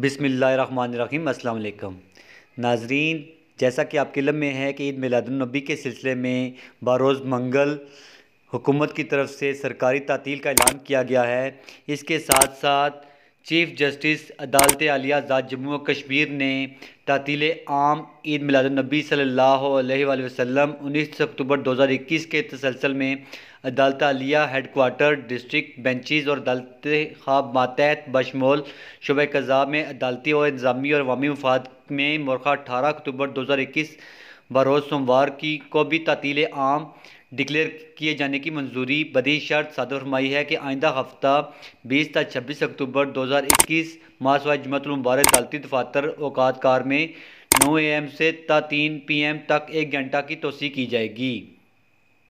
बिसमीम् अल्लाम नाजरीन जैसा कि आपके लम्बे हैं है कि ईद मिलादुलनबी के सिलसिले में बारोज़ मंगल हुकूमत की तरफ से सरकारी तातील का ऐलान किया गया है इसके साथ साथ चीफ जस्टिस अदालत आलिया आज़ाद जम्मू और कश्मीर ने तातील आम ईद मिलादुलनबी सल्ला वसम उन्नीस अक्टूबर इक्कीस के तसलसल में अदालत आलिया हेडकोार्टर डिस्ट्रिक्ट बेंचेस और अदालत खाब मातहत बशमोल शुब कज़ा में अदालती और इंतजामी और अवामी मफाद में मरखा अठारह अक्टूबर इक्कीस बरोज़ सोमवार की को भी तातील आम डिक्लेयर किए जाने की मंजूरी बदी शर्त सदर है कि आइंदा हफ्ता 20 तक 26 अक्टूबर 2021 मासवा जुमतुलमबारक अदालती दफातर अवकात कार में 9 एम से ता 3 पी एम तक एक घंटा की तोसी की जाएगी